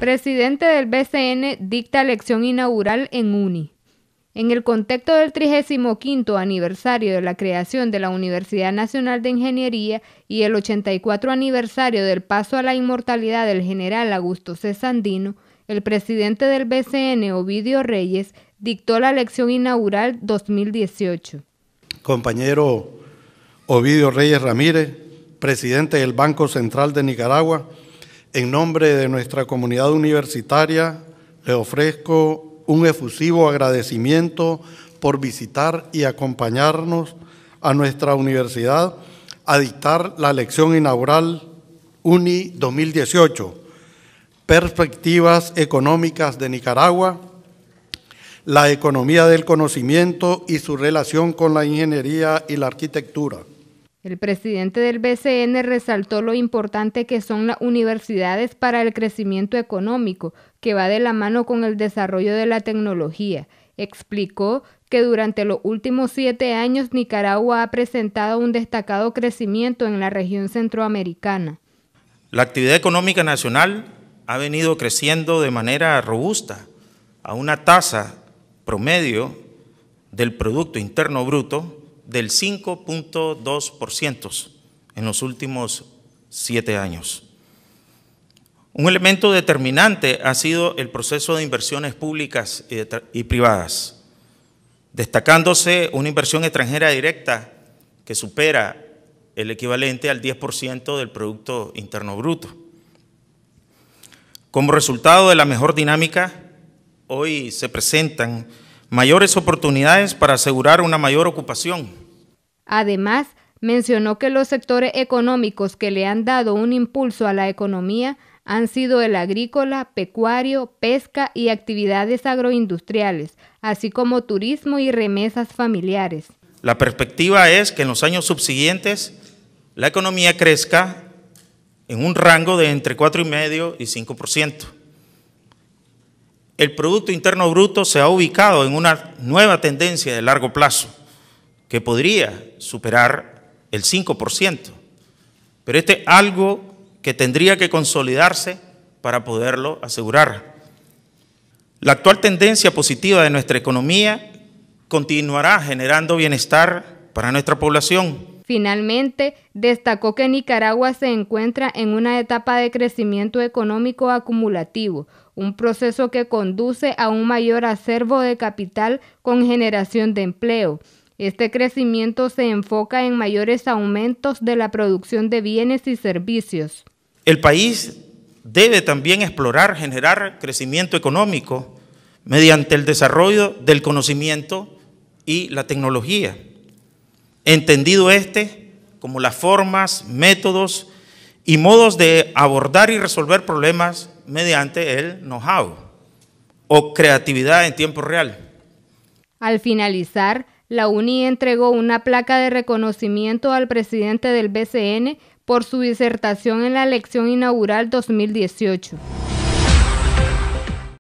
Presidente del BCN dicta lección inaugural en UNI. En el contexto del 35 aniversario de la creación de la Universidad Nacional de Ingeniería y el 84 aniversario del paso a la inmortalidad del general Augusto C. Sandino, el presidente del BCN, Ovidio Reyes, dictó la lección inaugural 2018. Compañero Ovidio Reyes Ramírez, presidente del Banco Central de Nicaragua, en nombre de nuestra comunidad universitaria, le ofrezco un efusivo agradecimiento por visitar y acompañarnos a nuestra universidad a dictar la lección inaugural UNI 2018, Perspectivas Económicas de Nicaragua, la economía del conocimiento y su relación con la ingeniería y la arquitectura. El presidente del BCN resaltó lo importante que son las universidades para el crecimiento económico, que va de la mano con el desarrollo de la tecnología. Explicó que durante los últimos siete años Nicaragua ha presentado un destacado crecimiento en la región centroamericana. La actividad económica nacional ha venido creciendo de manera robusta, a una tasa promedio del Producto Interno Bruto del 5.2% en los últimos siete años. Un elemento determinante ha sido el proceso de inversiones públicas y privadas, destacándose una inversión extranjera directa que supera el equivalente al 10% del Producto Interno Bruto. Como resultado de la mejor dinámica, hoy se presentan mayores oportunidades para asegurar una mayor ocupación Además, mencionó que los sectores económicos que le han dado un impulso a la economía han sido el agrícola, pecuario, pesca y actividades agroindustriales, así como turismo y remesas familiares. La perspectiva es que en los años subsiguientes la economía crezca en un rango de entre 4,5 y 5%. El Producto Interno Bruto se ha ubicado en una nueva tendencia de largo plazo que podría superar el 5%, pero este algo que tendría que consolidarse para poderlo asegurar. La actual tendencia positiva de nuestra economía continuará generando bienestar para nuestra población. Finalmente, destacó que Nicaragua se encuentra en una etapa de crecimiento económico acumulativo, un proceso que conduce a un mayor acervo de capital con generación de empleo este crecimiento se enfoca en mayores aumentos de la producción de bienes y servicios. El país debe también explorar, generar crecimiento económico mediante el desarrollo del conocimiento y la tecnología, entendido este como las formas, métodos y modos de abordar y resolver problemas mediante el know-how o creatividad en tiempo real. Al finalizar, la UNI entregó una placa de reconocimiento al presidente del BCN por su disertación en la elección inaugural 2018.